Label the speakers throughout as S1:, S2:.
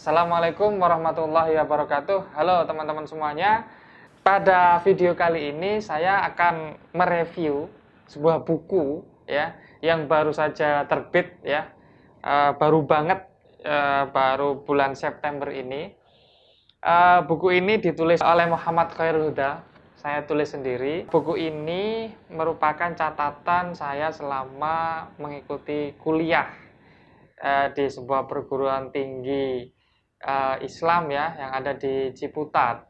S1: Assalamualaikum warahmatullahi wabarakatuh. Halo teman-teman semuanya. Pada video kali ini saya akan mereview sebuah buku ya yang baru saja terbit ya. E, baru banget e, baru bulan September ini. E, buku ini ditulis oleh Muhammad Khairul Saya tulis sendiri. Buku ini merupakan catatan saya selama mengikuti kuliah di sebuah perguruan tinggi uh, Islam ya yang ada di Ciputat.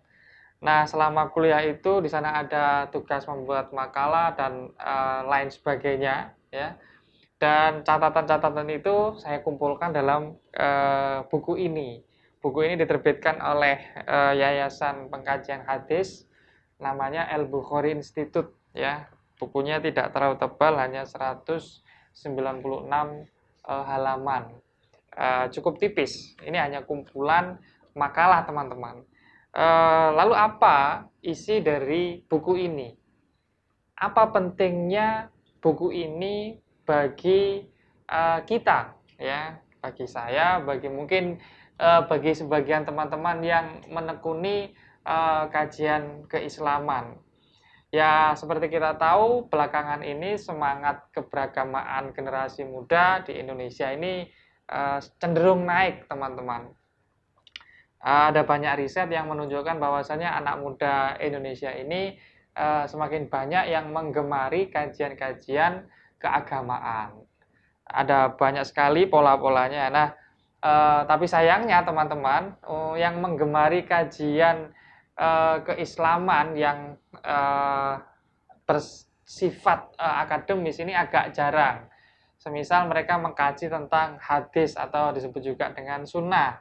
S1: Nah, selama kuliah itu di sana ada tugas membuat makalah dan uh, lain sebagainya ya. Dan catatan-catatan itu saya kumpulkan dalam uh, buku ini. Buku ini diterbitkan oleh uh, Yayasan Pengkajian Hadis namanya El Bukhari Institute ya. Bukunya tidak terlalu tebal, hanya 196 uh, halaman Eh, cukup tipis. Ini hanya kumpulan makalah teman-teman. Uh, lalu apa isi dari buku ini? Apa pentingnya buku ini bagi uh, kita ya, bagi saya, bagi mungkin uh, bagi sebagian teman-teman yang menekuni uh, kajian keislaman. Ya, seperti kita tahu belakangan ini semangat keberagamaan generasi muda di Indonesia ini Eh, cenderung naik teman-teman. Eh, ada banyak riset yang menunjukkan bahwasannya anak muda Indonesia ini eh, semakin banyak yang menggemari kajian-kajian keagamaan. Ada banyak sekali pola-polanya. Nah, tapi sayangnya teman-teman oh, yang menggemari kajian keislaman yang bersifat akademis ini agak jarang. Semisal mereka mengkaji tentang hadis atau disebut juga dengan sunnah.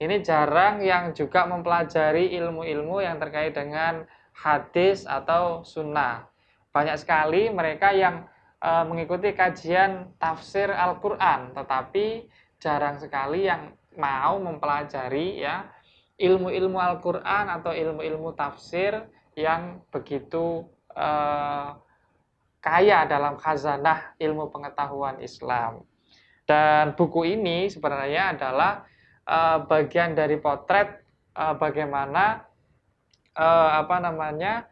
S1: Ini jarang yang juga mempelajari ilmu-ilmu yang terkait dengan hadis atau sunnah. Banyak sekali mereka yang e, mengikuti kajian tafsir Al-Quran, tetapi jarang sekali yang mau mempelajari ya ilmu-ilmu Al-Quran atau ilmu-ilmu tafsir yang begitu e, kaya dalam khazanah ilmu pengetahuan Islam. Dan buku ini sebenarnya adalah uh, bagian dari potret uh, bagaimana uh, apa namanya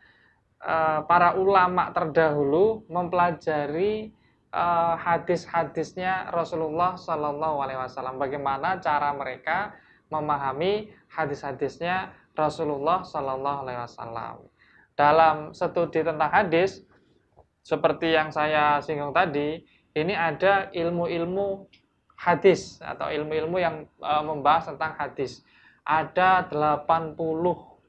S1: uh, para ulama terdahulu mempelajari uh, hadis-hadisnya Rasulullah Shallallahu Alaihi Wasallam. Bagaimana cara mereka memahami hadis-hadisnya Rasulullah Shallallahu Alaihi Wasallam. Dalam studi tentang hadis, seperti yang saya singgung tadi, ini ada ilmu-ilmu hadis atau ilmu-ilmu yang e, membahas tentang hadis. Ada 80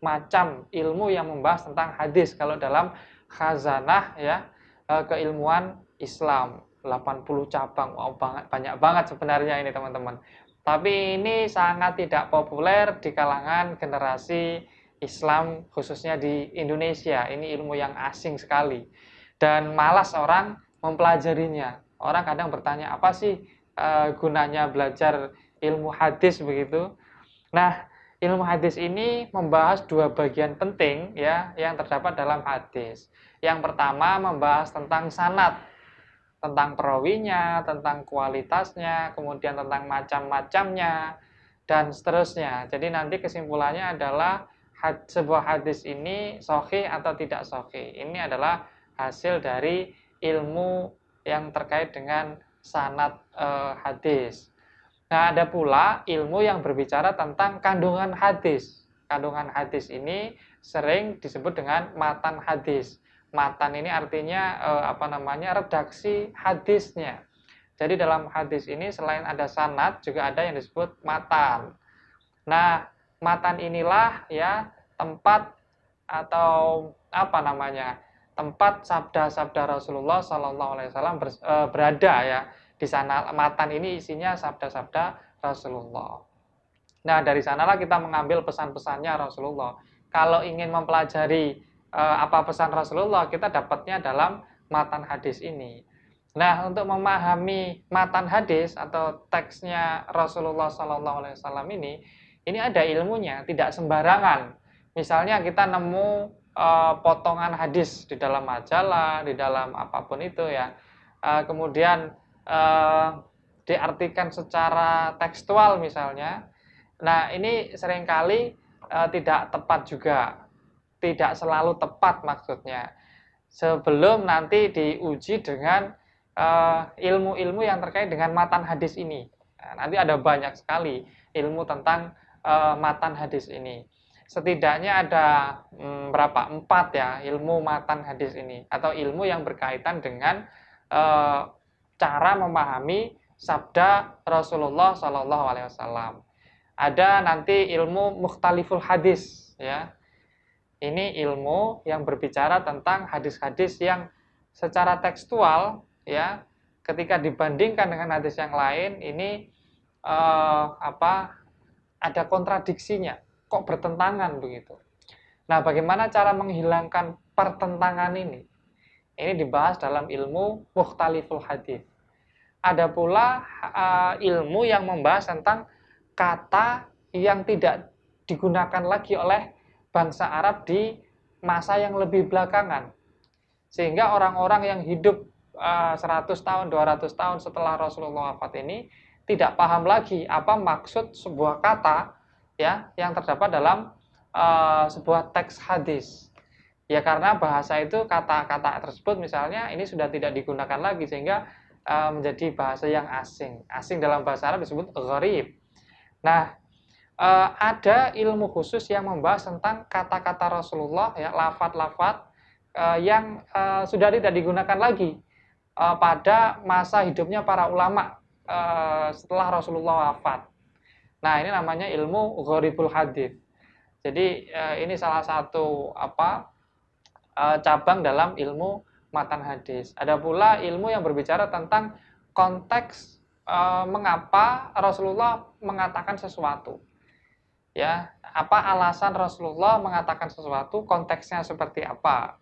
S1: macam ilmu yang membahas tentang hadis kalau dalam khazanah ya e, keilmuan Islam. 80 cabang. Wow, banget banyak banget sebenarnya ini teman-teman. Tapi ini sangat tidak populer di kalangan generasi Islam khususnya di Indonesia. Ini ilmu yang asing sekali dan malas orang mempelajarinya. Orang kadang bertanya apa sih e, gunanya belajar ilmu hadis begitu. Nah, ilmu hadis ini membahas dua bagian penting ya yang terdapat dalam hadis. Yang pertama membahas tentang sanat, tentang perawinya, tentang kualitasnya, kemudian tentang macam-macamnya dan seterusnya. Jadi nanti kesimpulannya adalah sebuah hadis ini sahih atau tidak sahih. Ini adalah hasil dari ilmu yang terkait dengan sanat e, eh, hadis. Nah, ada pula ilmu yang berbicara tentang kandungan hadis. Kandungan hadis ini sering disebut dengan matan hadis. Matan ini artinya e, apa namanya? redaksi hadisnya. Jadi dalam hadis ini selain ada sanat juga ada yang disebut matan. Nah, matan inilah ya tempat atau apa namanya? tempat sabda-sabda Rasulullah Sallallahu Alaihi Wasallam e, berada ya di sana matan ini isinya sabda-sabda Rasulullah. Nah dari sanalah kita mengambil pesan-pesannya Rasulullah. Kalau ingin mempelajari e, apa pesan Rasulullah kita dapatnya dalam matan hadis ini. Nah untuk memahami matan hadis atau teksnya Rasulullah Sallallahu Alaihi Wasallam ini ini ada ilmunya, tidak sembarangan. Misalnya kita nemu Eh, potongan hadis di dalam majalah, di dalam apapun itu ya. Eh, kemudian eh, diartikan secara tekstual misalnya. Nah, ini seringkali tidak tepat juga. Tidak selalu tepat maksudnya. Sebelum nanti diuji dengan ilmu-ilmu yang terkait dengan matan hadis ini. Nah, nanti ada banyak sekali ilmu tentang matan hadis ini setidaknya ada hmm, berapa empat ya ilmu matan hadis ini atau ilmu yang berkaitan dengan e, cara memahami sabda Rasulullah saw Ada nanti ilmu muhtaliful hadis ya. Ini ilmu yang berbicara tentang hadis-hadis yang secara tekstual ya ketika dibandingkan dengan hadis yang lain ini e, apa ada kontradiksinya kok bertentangan begitu. Nah, bagaimana cara menghilangkan pertentangan ini? Ini dibahas dalam ilmu mukhtaliful hadis. Ada pula uh, ilmu yang membahas tentang kata yang tidak digunakan lagi oleh bangsa Arab di masa yang lebih belakangan. Sehingga orang-orang yang hidup e, uh, 100 tahun, 200 tahun setelah Rasulullah wafat ini tidak paham lagi apa maksud sebuah kata ya yang terdapat dalam uh, sebuah teks hadis. Ya karena bahasa itu kata-kata tersebut misalnya ini sudah tidak digunakan lagi sehingga uh, menjadi bahasa yang asing. Asing dalam bahasa Arab disebut gharib. Nah, uh, ada ilmu khusus yang membahas tentang kata-kata Rasulullah ya lafat-lafat uh, yang uh, sudah tidak digunakan lagi uh, pada masa hidupnya para ulama setelah Rasulullah wafat. Nah, ini namanya ilmu ghoribul hadis. Jadi eh, ini salah satu apa eh, cabang dalam ilmu matan hadis. Ada pula ilmu yang berbicara tentang konteks eh, mengapa Rasulullah mengatakan sesuatu. Ya, apa alasan Rasulullah mengatakan sesuatu, konteksnya seperti apa.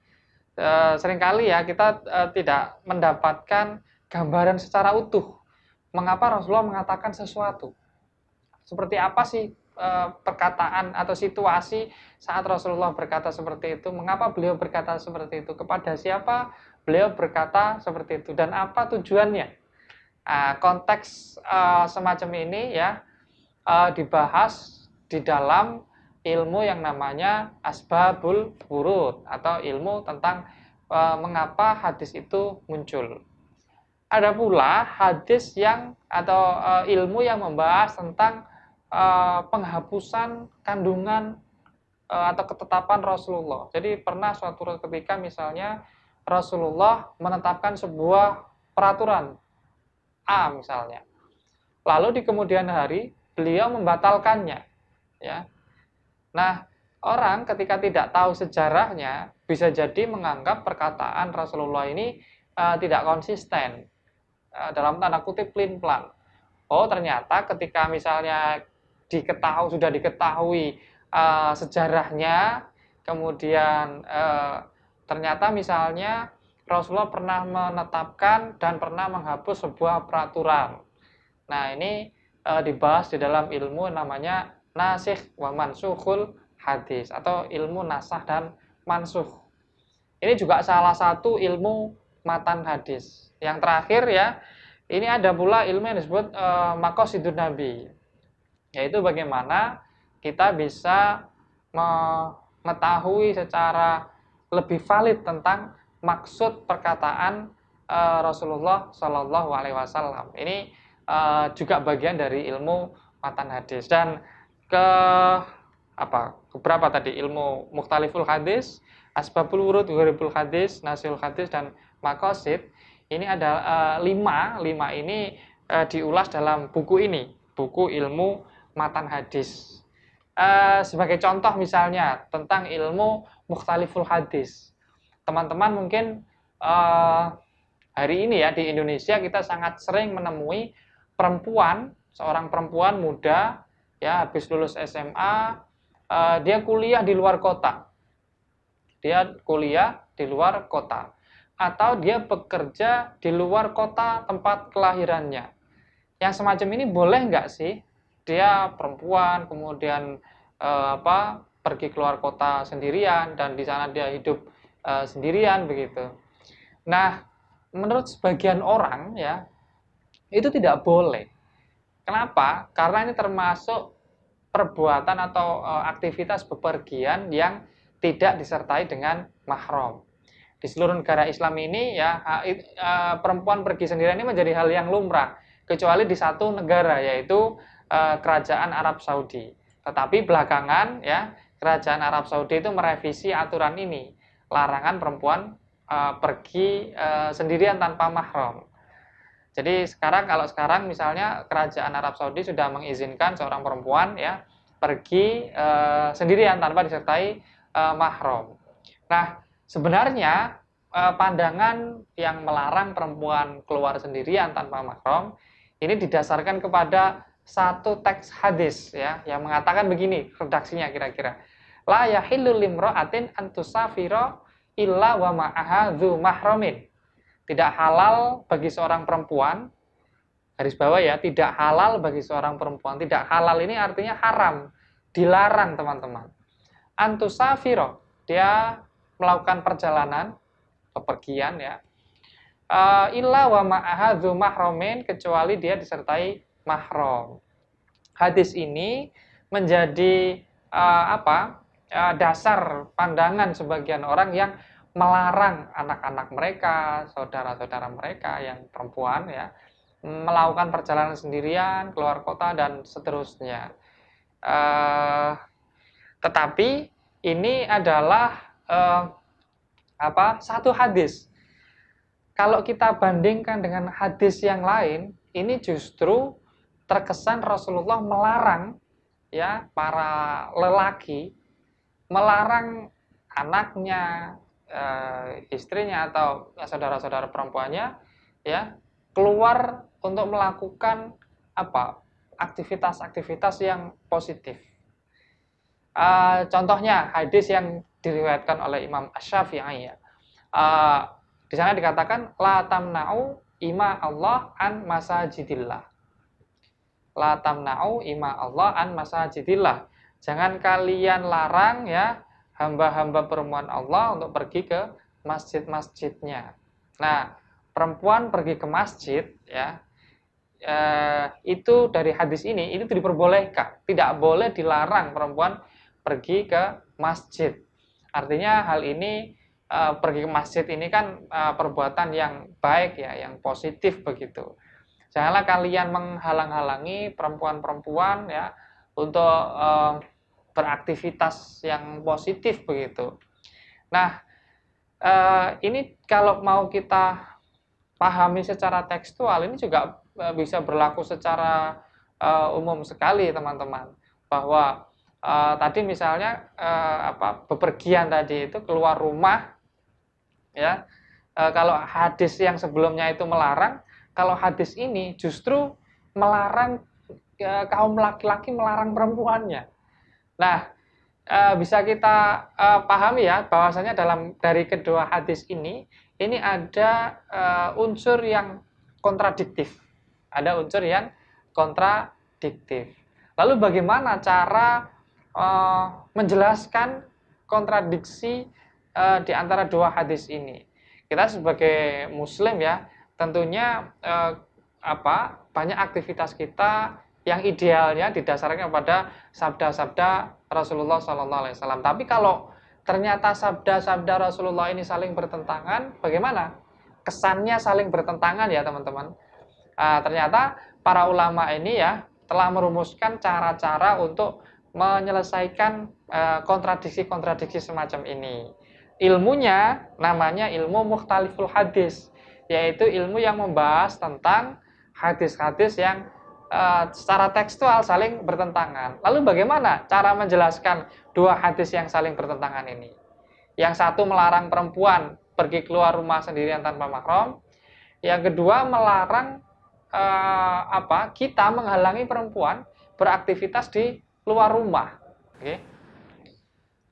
S1: seringkali ya kita tidak mendapatkan gambaran secara utuh mengapa Rasulullah mengatakan sesuatu seperti apa sih eh, perkataan atau situasi saat Rasulullah berkata seperti itu? Mengapa beliau berkata seperti itu? Kepada siapa beliau berkata seperti itu? Dan apa tujuannya? Ah, konteks eh, semacam ini ya eh, dibahas di dalam ilmu yang namanya asbabul burut atau ilmu tentang mengapa hadis itu muncul. Ada pula hadis yang atau ilmu yang membahas tentang Eh, penghapusan kandungan eh, atau ketetapan Rasulullah. Jadi pernah suatu ketika misalnya Rasulullah menetapkan sebuah peraturan A misalnya. Lalu di kemudian hari beliau membatalkannya, ya. Nah, orang ketika tidak tahu sejarahnya bisa jadi menganggap perkataan Rasulullah ini uh, tidak konsisten. Uh, dalam tanda kutip plin plan Oh, ternyata ketika misalnya diketahui sudah diketahui uh, sejarahnya kemudian uh, ternyata misalnya Rasulullah pernah menetapkan dan pernah menghapus sebuah peraturan nah ini uh, dibahas di dalam ilmu namanya nasikh wa mansukhul hadis atau ilmu nasah dan mansuh ini juga salah satu ilmu matan hadis yang terakhir ya ini ada pula ilmu yang disebut uh, makosidun nabi yaitu bagaimana kita bisa mengetahui secara lebih valid tentang maksud perkataan eh, Rasulullah Shallallahu Alaihi Wasallam. Ini eh, juga bagian dari ilmu matan hadis dan ke apa beberapa tadi ilmu muhtaliful hadis, asbabul wurud, ghuribul hadis, nasil hadis dan makosid. Ini ada eh, lima lima ini diulas dalam buku ini buku ilmu matan hadis. Uh, sebagai contoh misalnya tentang ilmu mukhtaliful hadis. Teman-teman mungkin uh, hari ini ya di Indonesia kita sangat sering menemui perempuan, seorang perempuan muda ya habis lulus SMA, uh, eh, dia kuliah di luar kota. Dia kuliah di luar kota atau dia bekerja di luar kota tempat kelahirannya. Yang semacam ini boleh nggak sih dia perempuan kemudian eh, apa pergi keluar kota sendirian dan di sana dia hidup eh, sendirian begitu. Nah, menurut sebagian orang ya itu tidak boleh. Kenapa? Karena ini termasuk perbuatan atau eh, aktivitas bepergian yang tidak disertai dengan mahram. Di seluruh negara Islam ini ya eh, perempuan pergi sendirian ini menjadi hal yang lumrah kecuali di satu negara yaitu Eh, kerajaan Arab Saudi. Tetapi belakangan ya kerajaan Arab Saudi itu merevisi aturan ini, larangan perempuan e, pergi e, sendirian tanpa mahram. Jadi sekarang kalau sekarang misalnya kerajaan Arab Saudi sudah mengizinkan seorang perempuan ya pergi sendirian tanpa disertai mahram. Nah, sebenarnya pandangan yang melarang perempuan keluar sendirian tanpa mahram ini didasarkan kepada satu teks hadis ya yang mengatakan begini redaksinya kira-kira la yahillu limra'atin antusafira illa wa ma'aha dzu mahramin tidak halal bagi seorang perempuan garis bawah ya tidak halal bagi seorang perempuan tidak halal ini artinya haram dilarang teman-teman antusafira dia melakukan perjalanan kepergian ya eh, illa wa ma'aha dzu mahramin kecuali dia disertai mahram. Hadis ini menjadi uh, apa? Uh, dasar pandangan sebagian orang yang melarang anak-anak mereka, saudara-saudara mereka yang perempuan ya, melakukan perjalanan sendirian, keluar kota dan seterusnya. Uh, tetapi ini adalah uh, apa? Satu hadis. Kalau kita bandingkan dengan hadis yang lain, ini justru terkesan Rasulullah melarang ya para lelaki melarang anaknya, e, istrinya atau saudara-saudara perempuannya ya keluar untuk melakukan apa aktivitas-aktivitas yang positif. e, contohnya hadis yang diriwayatkan oleh Imam Asy-Syafi'i ya. e, di sana dikatakan la tamna'u ima Allah an masajidillah la tamna'u ima Allah an masajidillah. Jangan kalian larang ya hamba-hamba perempuan Allah untuk pergi ke masjid-masjidnya. Nah, perempuan pergi ke masjid ya eh, itu dari hadis ini itu diperbolehkan, tidak boleh dilarang perempuan pergi ke masjid. Artinya hal ini eh, pergi ke masjid ini kan eh, perbuatan yang baik ya, yang positif begitu janganlah kalian menghalang-halangi perempuan-perempuan ya untuk eh, beraktivitas yang positif begitu. Nah, eh, ini kalau mau kita pahami secara tekstual ini juga eh, bisa berlaku secara umum sekali teman-teman bahwa Uh, tadi misalnya uh, apa bepergian tadi itu keluar rumah ya uh, kalau hadis yang sebelumnya itu melarang kalau hadis ini justru melarang kaum laki-laki melarang perempuannya. Nah, e, bisa kita e, pahami ya bahwasanya dalam dari kedua hadis ini ini ada e, unsur yang kontradiktif. Ada unsur yang kontradiktif. Lalu bagaimana cara menjelaskan kontradiksi di antara dua hadis ini? Kita sebagai muslim ya tentunya eh, apa banyak aktivitas kita yang idealnya didasarkan kepada sabda-sabda Rasulullah Sallallahu Alaihi Wasallam. Tapi kalau ternyata sabda-sabda Rasulullah ini saling bertentangan, bagaimana? Kesannya saling bertentangan ya teman-teman. Ah, ternyata para ulama ini ya telah merumuskan cara-cara untuk menyelesaikan eh, kontradiksi-kontradiksi semacam ini. Ilmunya namanya ilmu Muhtaliful hadis yaitu ilmu yang membahas tentang hadis-hadis yang uh, secara tekstual saling bertentangan. Lalu bagaimana cara menjelaskan dua hadis yang saling bertentangan ini? Yang satu melarang perempuan pergi keluar rumah sendirian tanpa mahram, yang kedua melarang uh, apa? Kita menghalangi perempuan beraktivitas di luar rumah. Oke. Okay?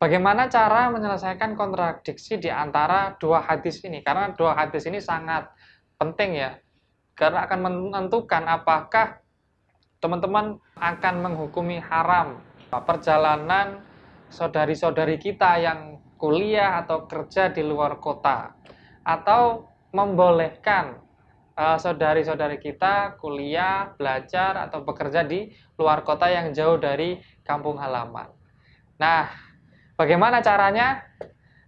S1: Bagaimana cara menyelesaikan kontradiksi di antara dua hadis ini? Karena dua hadis ini sangat penting ya. Karena akan menentukan apakah teman-teman akan menghukumi haram perjalanan saudari-saudari kita yang kuliah atau kerja di luar kota atau membolehkan e, saudari-saudari kita kuliah, belajar atau bekerja di luar kota yang jauh dari kampung halaman. Nah, Bagaimana caranya?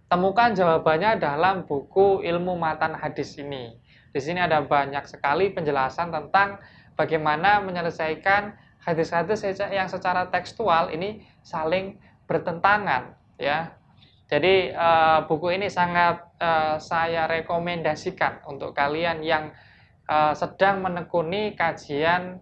S1: Temukan jawabannya dalam buku Ilmu Matan Hadis ini. Di sini ada banyak sekali penjelasan tentang bagaimana menyelesaikan hadis-hadis yang secara tekstual ini saling bertentangan, ya. Jadi eh, buku ini sangat eh, saya rekomendasikan untuk kalian yang eh, sedang menekuni kajian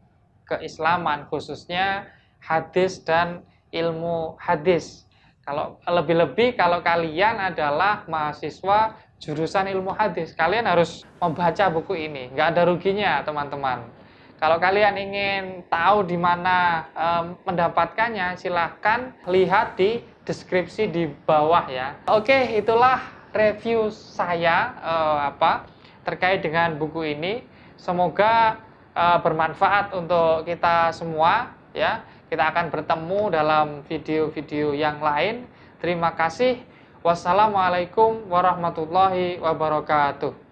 S1: keislaman khususnya hadis dan ilmu hadis kalau lebih-lebih kalau kalian adalah mahasiswa jurusan ilmu hadis, kalian harus membaca buku ini. Gak ada ruginya, teman-teman. Kalau kalian ingin tahu di mana e, mendapatkannya, silahkan lihat di deskripsi di bawah ya. Oke, itulah review saya e, apa terkait dengan buku ini. Semoga e, bermanfaat untuk kita semua ya. Kita akan bertemu dalam video-video yang lain. Terima kasih. Wassalamualaikum warahmatullahi wabarakatuh.